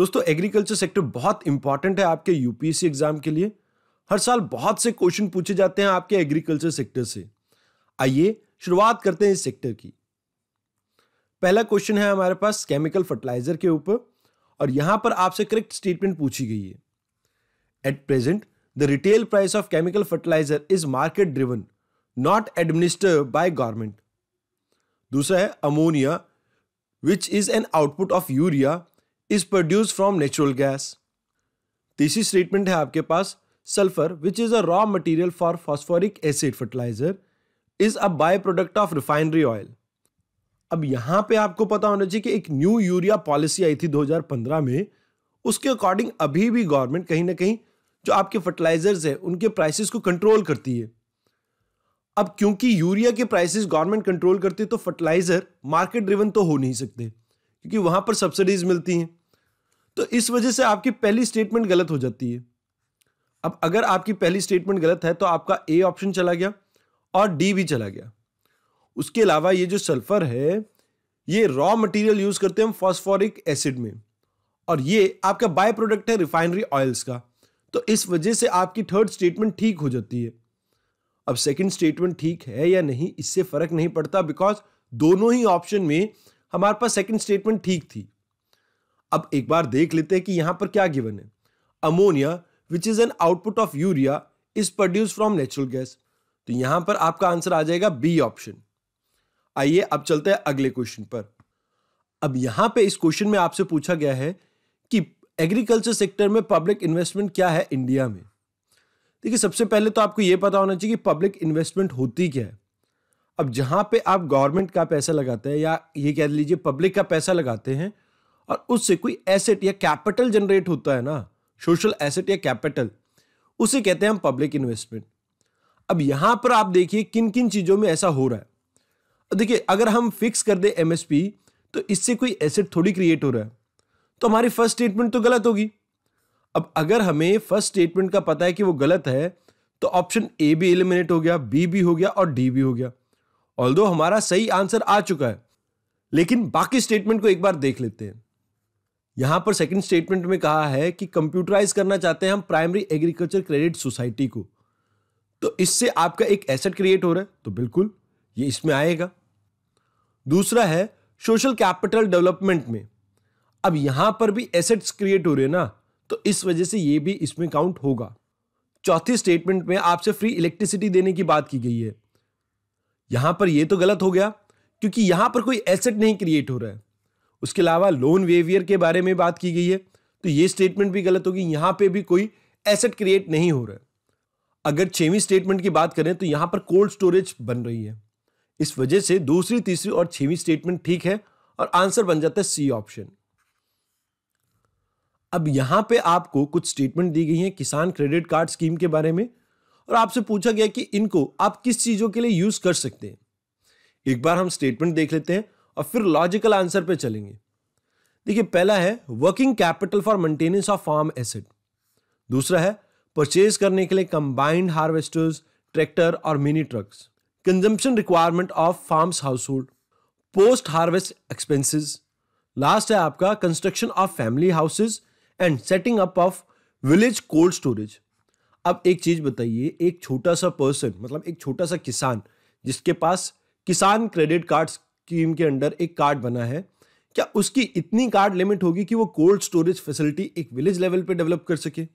दोस्तों agriculture sector बहुत important है आपके यूपीएससी एग्जाम के लिए हर साल बहुत से क्वेश्चन पूछे जाते हैं आपके एग्रीकल्चर सेक्टर से आइए शुरुआत करते हैं इस सेक्टर की पहला क्वेश्चन है हमारे पास केमिकल फर्टिलाइजर के ऊपर और यहां पर आपसे करेक्ट स्टेटमेंट पूछी गई है at present the retail price of chemical fertilizer is market driven not administer by government दूसरा है ammonia which is an output of urea is produce from natural gas तीसरी स्टेटमेंट है आपके पास sulphur which is a raw material for phosphoric acid fertilizer is a by product of refinery oil अब यहां पे आपको पता होना चाहिए कि एक न्यू यूरिया पॉलिसी आई थी 2015 में उसके अकॉर्डिंग अभी भी गवर्नमेंट कहीं ना कहीं जो आपके फर्टिलाइजर्स हैं उनके प्राइसेस को कंट्रोल करती है अब क्योंकि यूरिया के प्राइसेस गवर्नमेंट कंट्रोल करती है तो फर्टिलाइजर मार्केट ड्रिवन तो हो नहीं सकते क्योंकि वहां पर सब्सिडीज मिलती हैं तो इस वजह से आपकी पहली स्टेटमेंट गलत हो जाती है अब अगर आपकी पहली स्टेटमेंट गलत है तो आपका ए ऑप्शन चला गया और डी भी चला गया उसके अलावा ये जो सल्फर है ये रॉ मटेरियल यूज करते हैं फॉस्फोरिक एसिड में और ये आपका बाय प्रोडक्ट है रिफाइनरी ऑयल्स का तो इस वजह से आपकी थर्ड स्टेटमेंट ठीक हो जाती है अब सेकंड स्टेटमेंट ठीक है या नहीं इससे फर्क नहीं पड़ता बिकॉज दोनों ही ऑप्शन में हमारे पास सेकंड स्टेटमेंट ठीक थी अब एक बार देख लेते हैं कि यहां पर क्या गिवन है ammonia which is an output of urea is produce from natural gas तो यहां पर आपका आंसर आ जाएगा बी ऑप्शन आइए अब चलते हैं अगले क्वेश्चन पर अब यहां पे इस क्वेश्चन में आपसे पूछा गया है कि एग्रीकल्चर सेक्टर में पब्लिक इन्वेस्टमेंट क्या है इंडिया में देखिए सबसे पहले तो आपको यह पता होना चाहिए कि पब्लिक इन्वेस्टमेंट होती क्या है अब जहां पे आप गवर्नमेंट का पैसा लगाते हैं या ये कह लीजिए पब्लिक का पैसा लगाते हैं और उससे कोई एसेट या कैपिटल जनरेट होता है ना सोशल एसेट या कैपिटल उसे कहते हैं हम पब्लिक इन्वेस्टमेंट अब यहां पर आप देखिए किन किन चीजों में ऐसा हो रहा है देखिए अगर हम फिक्स कर दें एमएसपी तो इससे कोई एसेट थोड़ी क्रिएट हो रहा है तो हमारी फर्स्ट स्टेटमेंट तो गलत होगी अब अगर हमें फर्स्ट स्टेटमेंट का पता है कि वो गलत है तो ऑप्शन ए भी एलिमिनेट हो गया बी भी हो गया और डी भी हो गया ऑल हमारा सही आंसर आ चुका है लेकिन बाकी स्टेटमेंट को एक बार देख लेते हैं यहां पर सेकंड स्टेटमेंट में कहा है कि कंप्यूटराइज करना चाहते हैं हम प्राइमरी एग्रीकल्चर क्रेडिट सोसाइटी को तो इससे आपका एक एसेट क्रिएट हो रहा है तो बिल्कुल ये इसमें आएगा दूसरा है सोशल कैपिटल डेवलपमेंट में अब यहां पर भी एसेट्स क्रिएट हो रहे हैं ना तो इस वजह से ये भी इसमें काउंट होगा चौथी स्टेटमेंट में आपसे फ्री इलेक्ट्रिसिटी देने की बात की गई है यहां पर यह तो गलत हो गया क्योंकि यहां पर कोई एसेट नहीं क्रिएट हो रहा है उसके अलावा लोन वेवियर के बारे में बात की गई है तो ये स्टेटमेंट भी गलत होगी यहाँ पे भी कोई एसेट क्रिएट नहीं हो रहा है अगर छवीं स्टेटमेंट की बात करें तो यहाँ पर कोल्ड स्टोरेज बन रही है इस वजह से दूसरी तीसरी और छवीं स्टेटमेंट ठीक है और आंसर बन जाता है सी ऑप्शन अब यहां पे आपको कुछ स्टेटमेंट दी गई हैं किसान क्रेडिट कार्ड स्कीम के बारे में और आपसे पूछा गया कि इनको आप किस चीजों के लिए यूज कर सकते हैं एक बार हम स्टेटमेंट देख लेते हैं और फिर लॉजिकल आंसर पे चलेंगे देखिए पहला है working capital for maintenance of farm asset दूसरा है परचेज करने के लिए कंबाइंड हार्वेस्टर्स ट्रैक्टर और mini trucks consumption requirement of farms household post harvest expenses last है आपका construction of family houses and setting up of village cold storage अब एक चीज बताइए एक छोटा सा पर्सन मतलब एक छोटा सा किसान जिसके पास किसान क्रेडिट कार्ड्स स्कीम के अंडर एक कार्ड बना है क्या उसकी इतनी कार्ड लिमिट होगी कि वो कोल्ड स्टोरेज फैसिलिटी एक विलेज लेवल पे डेवलप कर सके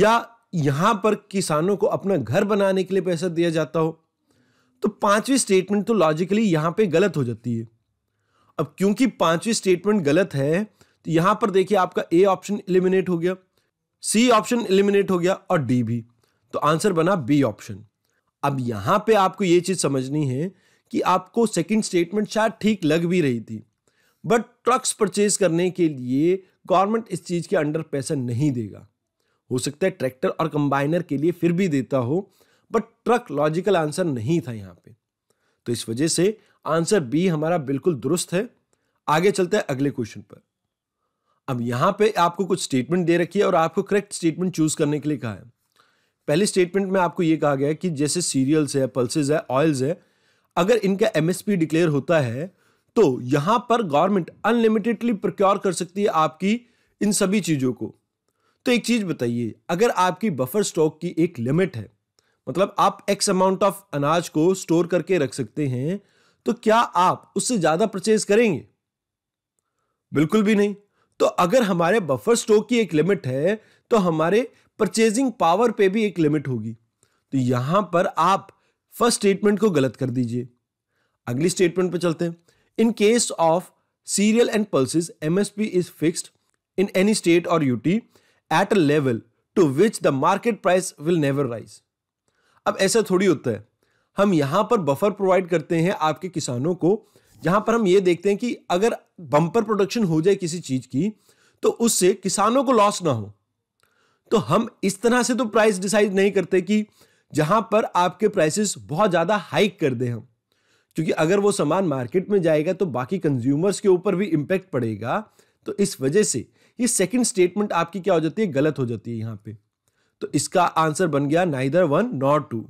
या यहां पर किसानों को अपना घर बनाने के लिए पैसा दिया जाता हो तो पांचवी स्टेटमेंट तो लॉजिकली यहां पे गलत हो जाती है अब क्योंकि पांचवी स्टेटमेंट गलत है तो यहां पर देखिए आपका ए ऑप्शन इलिमिनेट हो गया सी ऑप्शन इलिमिनेट हो गया और डी भी तो आंसर बना बी ऑप्शन अब यहां पे आपको यह चीज समझनी है कि आपको सेकंड स्टेटमेंट शायद ठीक लग भी रही थी बट ट्रक्स परचेज करने के लिए गवर्नमेंट इस चीज़ के अंडर पैसा नहीं देगा हो सकता है ट्रैक्टर और कंबाइनर के लिए फिर भी देता हो बट ट्रक लॉजिकल आंसर नहीं था यहाँ पे तो इस वजह से आंसर बी हमारा बिल्कुल दुरुस्त है आगे चलते हैं अगले क्वेश्चन पर अब यहाँ पे आपको कुछ स्टेटमेंट दे रखी है और आपको करेक्ट स्टेटमेंट चूज करने के लिए कहा है पहले स्टेटमेंट में आपको ये कहा गया है कि जैसे सीरियल्स है पल्सेज है ऑयल्स है अगर इनका एमएसपी डिक्लेयर होता है तो यहां पर गवर्नमेंट अनलिमिटेडली प्रोक्योर कर सकती है आपकी इन सभी चीजों को तो एक चीज बताइए अगर आपकी बफर स्टॉक की एक लिमिट है मतलब आप एक्स अमाउंट ऑफ अनाज को स्टोर करके रख सकते हैं तो क्या आप उससे ज्यादा परचेज करेंगे बिल्कुल भी नहीं तो अगर हमारे बफर स्टॉक की एक लिमिट है तो हमारे परचेजिंग पावर पे भी एक लिमिट होगी तो यहां पर आप फर्स्ट स्टेटमेंट को गलत कर दीजिए अगली स्टेटमेंट पर चलते हैं in case of cereal and M S P is fixed in any state और UT at a level to which the market price will never rise अब ऐसा थोड़ी होता है हम यहां पर बफर प्रोवाइड करते हैं आपके किसानों को जहां पर हम ये देखते हैं कि अगर बम्पर प्रोडक्शन हो जाए किसी चीज़ की तो उससे किसानों को लॉस ना हो तो हम इस तरह से तो प्राइस डिसाइड नहीं करते कि जहां पर आपके प्राइसेस बहुत ज़्यादा हाइक कर दे हम क्योंकि अगर वो सामान मार्केट में जाएगा तो बाकी कंज्यूमर्स के ऊपर भी इंपैक्ट पड़ेगा तो इस वजह से ये सेकंड स्टेटमेंट आपकी क्या हो जाती है गलत हो जाती है यहां पे तो इसका आंसर बन गया नाइदर वन नॉट टू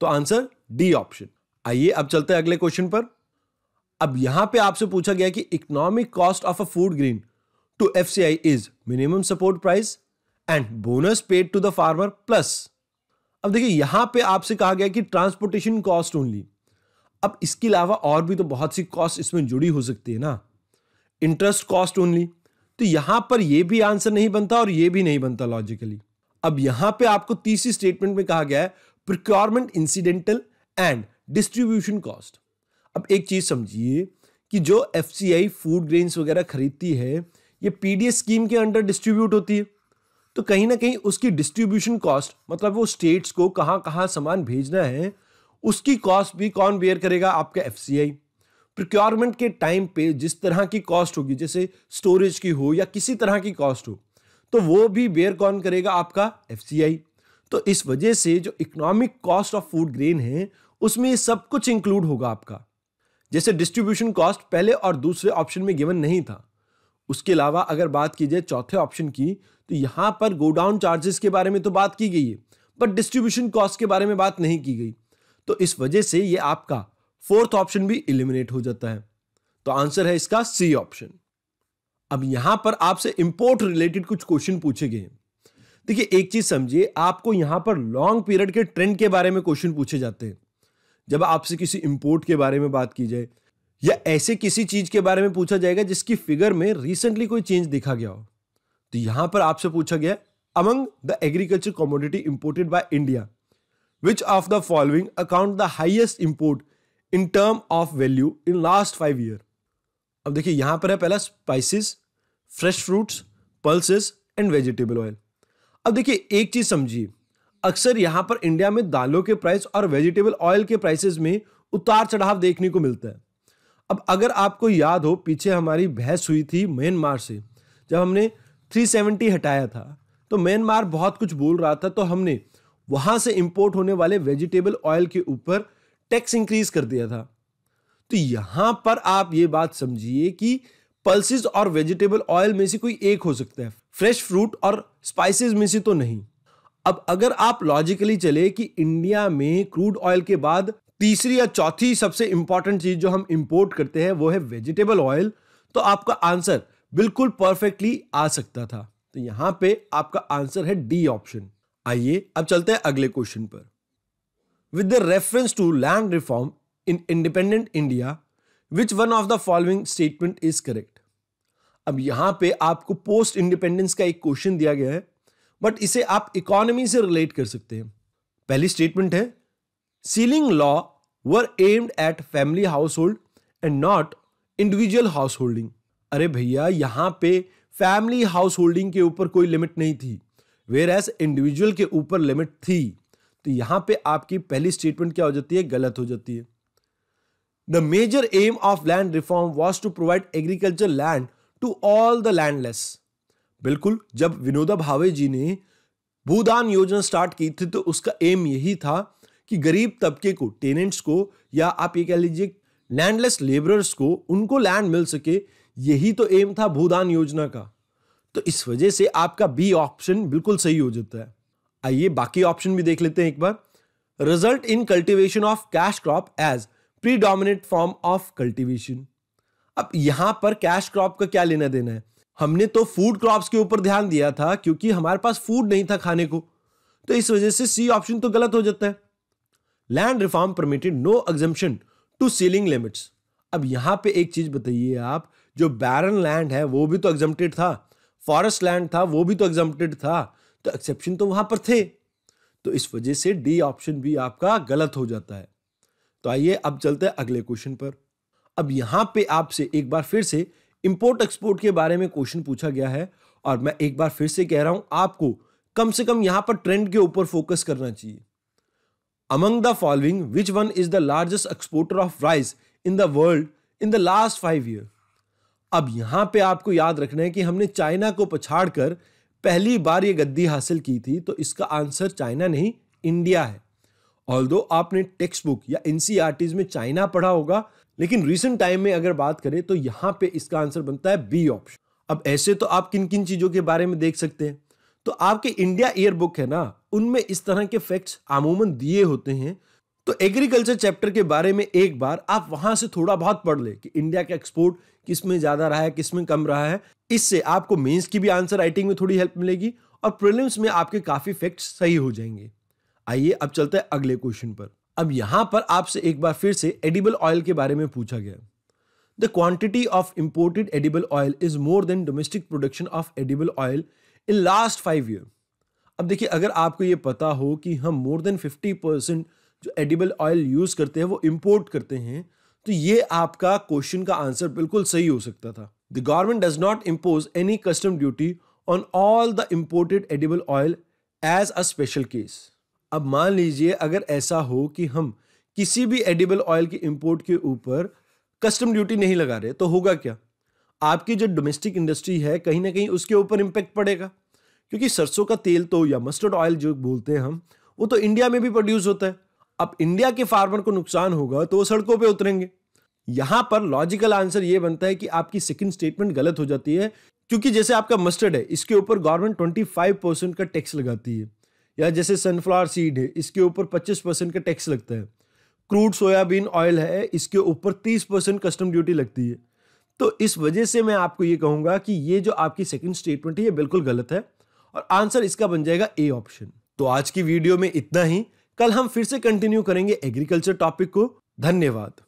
तो आंसर डी ऑप्शन आइए अब चलते हैं अगले क्वेश्चन पर अब यहां पे आपसे पूछा गया कि economic cost of a food grain to F is minimum support price and bonus paid to the farmer plus अब देखिए यहां पे आपसे कहा गया कि ट्रांसपोर्टेशन कॉस्ट ओनली अब इसके अलावा और भी तो बहुत सी कॉस्ट इसमें जुड़ी हो सकती है ना इंटरेस्ट कॉस्ट ओनली तो यहां पर यह भी आंसर नहीं बनता और यह भी नहीं बनता लॉजिकली अब यहां पे आपको तीसरी स्टेटमेंट में कहा गया है procurement incidental and distribution cost अब एक चीज़ समझिए कि जो एफ फूड ग्रेन्स वगैरह खरीदती है ये पीडीएस स्कीम के अंडर डिस्ट्रीब्यूट होती है तो कहीं ना कहीं उसकी डिस्ट्रीब्यूशन कॉस्ट मतलब वो स्टेट्स को कहाँ कहाँ सामान भेजना है उसकी कॉस्ट भी कौन बेयर करेगा आपका एफ प्रोक्योरमेंट के टाइम पे जिस तरह की कॉस्ट होगी जैसे स्टोरेज की हो या किसी तरह की कॉस्ट हो तो वो भी बेयर कौन करेगा आपका एफ तो इस वजह से जो economic cost of food grain है उसमें सब कुछ इंक्लूड होगा आपका जैसे डिस्ट्रीब्यूशन कॉस्ट पहले और दूसरे ऑप्शन में गिवन नहीं था उसके अलावा अगर बात की जाए चौथे ऑप्शन की तो यहाँ पर गोडाउन चार्जेस के बारे में तो बात की गई है बट डिस्ट्रीब्यूशन कॉस्ट के बारे में बात नहीं की गई तो इस वजह से ये आपका फोर्थ ऑप्शन भी इलिमिनेट हो जाता है तो आंसर है इसका सी ऑप्शन अब यहां पर आपसे इंपोर्ट रिलेटेड कुछ क्वेश्चन पूछे गए हैं देखिए एक चीज समझिए आपको यहां पर लॉन्ग पीरियड के ट्रेंड के बारे में क्वेश्चन पूछे जाते हैं जब आपसे किसी इंपोर्ट के बारे में बात की जाए या ऐसे किसी चीज के बारे में पूछा जाएगा जिसकी फिगर में रिसेंटली कोई चेंज देखा गया हो तो यहां पर आपसे पूछा गया among the agriculture commodity imported by India which of the following account the highest import in term of value in last five year अब देखिए यहां पर है पहला spices fresh fruits pulses and vegetable oil अब देखिए एक चीज समझिए अक्सर यहां पर इंडिया में दालों के प्राइस और वेजिटेबल ऑयल के प्राइसेस में उतार चढ़ाव देखने को मिलता है अब अगर आपको याद हो पीछे हमारी बहस हुई थी म्यांमार से जब हमने 370 हटाया था तो म्यांमार बहुत कुछ बोल रहा था तो हमने वहां से इम्पोर्ट होने वाले वेजिटेबल ऑयल के ऊपर टैक्स इंक्रीज कर दिया था तो यहां पर आप ये बात समझिए कि पल्सिस और वेजिटेबल ऑयल में से कोई एक हो सकता है फ्रेश फ्रूट और स्पाइसेस में से तो नहीं अब अगर आप लॉजिकली चले कि इंडिया में क्रूड ऑयल के बाद तीसरी या चौथी सबसे इंपॉर्टेंट चीज जो हम इंपोर्ट करते हैं वो है वेजिटेबल ऑयल तो आपका आंसर बिल्कुल परफेक्टली आ सकता था तो यहां पे आपका आंसर है डी ऑप्शन आइए अब चलते हैं अगले क्वेश्चन पर with the reference to land reform in independent India which one of the following statement is correct अब यहां पे आपको पोस्ट इंडिपेंडेंस का एक क्वेश्चन दिया गया है बट इसे आप इकोनॉमी से रिलेट कर सकते हैं पहली स्टेटमेंट है ceiling law were aimed at family household and not individual house holding अरे भैया यहां पे फैमिली हाउस होल्डिंग के ऊपर कोई लिमिट नहीं थी वेर एस इंडिविजुअल के ऊपर लिमिट थी तो यहां पे आपकी पहली स्टेटमेंट क्या हो जाती है गलत हो जाती है the major aim of land reform was to provide agriculture land to all the landless बिल्कुल जब विनोदा भावे जी ने भूदान योजना स्टार्ट की थी तो उसका एम यही था कि गरीब तबके को टेनेंट्स को या आप ये कह लीजिए लैंडलेस लेबरर्स को उनको लैंड मिल सके यही तो एम था भूदान योजना का तो इस वजह से आपका बी ऑप्शन बिल्कुल सही हो जाता है आइए बाकी ऑप्शन भी देख लेते हैं एक बार result in cultivation of cash crop as predominate form of cultivation अब यहां पर कैश क्रॉप का क्या लेना देना है हमने तो फूड क्रॉप्स के ऊपर ध्यान दिया था क्योंकि हमारे पास फूड नहीं था खाने को तो इस वजह से सी ऑप्शन तो गलत हो जाता है land reform permitted no exemption to ceiling limits अब यहां पे एक चीज़ बताइए आप जो बैरन लैंड है वो भी तो एग्जम्प्टेड था फॉरेस्ट लैंड था वो भी तो एग्जम्प्टेड था तो एक्सेप्शन तो वहां पर थे तो इस वजह से डी ऑप्शन भी आपका गलत हो जाता है तो आइए अब चलते हैं अगले क्वेश्चन पर अब यहाँ पे आपसे एक बार फिर से इम्पोर्ट एक्सपोर्ट के बारे में क्वेश्चन पूछा गया है और मैं एक बार फिर से कह रहा हूँ आपको कम से कम यहाँ पर ट्रेंड के ऊपर फोकस करना चाहिए Among the following, which one is the largest exporter of rice in the world in the last five year? अब यहाँ पे आपको याद रखना है कि हमने चाइना को पछाड़ कर पहली बार ये गद्दी हासिल की थी तो इसका आंसर चाइना नहीं इंडिया है ऑल आपने टेक्स्ट बुक या एन e में चाइना पढ़ा होगा लेकिन रिसेंट टाइम में अगर बात करें तो यहाँ पे इसका आंसर बनता है बी ऑप्शन अब ऐसे तो आप किन किन चीज़ों के बारे में देख सकते हैं तो आपके इंडिया ईयर है ना उनमें इस तरह के फैक्ट्स अमूमन दिए होते हैं तो एग्रीकल्चर चैप्टर के बारे में एक बार आप वहां से थोड़ा बहुत पढ़ ले कि इंडिया का एक्सपोर्ट किस में ज़्यादा रहा है किस में कम रहा है इससे आपको मेंस की भी आंसर राइटिंग में थोड़ी हेल्प मिलेगी और प्रिलिम्स में आपके काफ़ी फैक्ट्स सही हो जाएंगे आइए अब चलते हैं अगले क्वेश्चन पर अब यहां पर आपसे एक बार फिर से एडिबल ऑयल के बारे में पूछा गया the quantity of imported edible oil is more than domestic production of edible oil in last five year अब देखिए अगर आपको ये पता हो कि हम मोर देन फिफ्टी परसेंट जो एडिबल ऑयल यूज़ करते हैं वो इम्पोर्ट करते हैं तो ये आपका क्वेश्चन का आंसर बिल्कुल सही हो सकता था the government does not impose any custom duty on all the imported edible oil as a special case अब मान लीजिए अगर ऐसा हो कि हम किसी भी एडिबल ऑयल के इम्पोर्ट के ऊपर कस्टम ड्यूटी नहीं लगा रहे तो होगा क्या आपकी जो डोमेस्टिक इंडस्ट्री है कहीं ना कहीं उसके ऊपर इम्पैक्ट पड़ेगा क्योंकि सरसों का तेल तो या मस्टर्ड ऑयल जो बोलते हैं हम वो तो इंडिया में भी प्रोड्यूस होता है अब इंडिया के फार्मर को नुकसान होगा तो वो सड़कों पे उतरेंगे यहां पर लॉजिकल आंसर ये बनता है कि आपकी सेकंड स्टेटमेंट गलत हो जाती है क्योंकि जैसे आपका मस्टर्ड है इसके ऊपर गवर्नमेंट ट्वेंटी फाइव परसेंट का टैक्स लगाती है या जैसे सनफ्लावर सीड है इसके ऊपर पच्चीस परसेंट का टैक्स लगता है क्रूड सोयाबीन ऑयल है इसके ऊपर तीस परसेंट कस्टम ड्यूटी लगती है तो इस वजह से मैं आपको ये कहूंगा कि ये जो आपकी सेकंड स्टेटमेंट है ये बिल्कुल गलत है और आंसर इसका बन जाएगा ए ऑप्शन तो आज की वीडियो में इतना ही कल हम फिर से कंटिन्यू करेंगे एग्रीकल्चर टॉपिक को धन्यवाद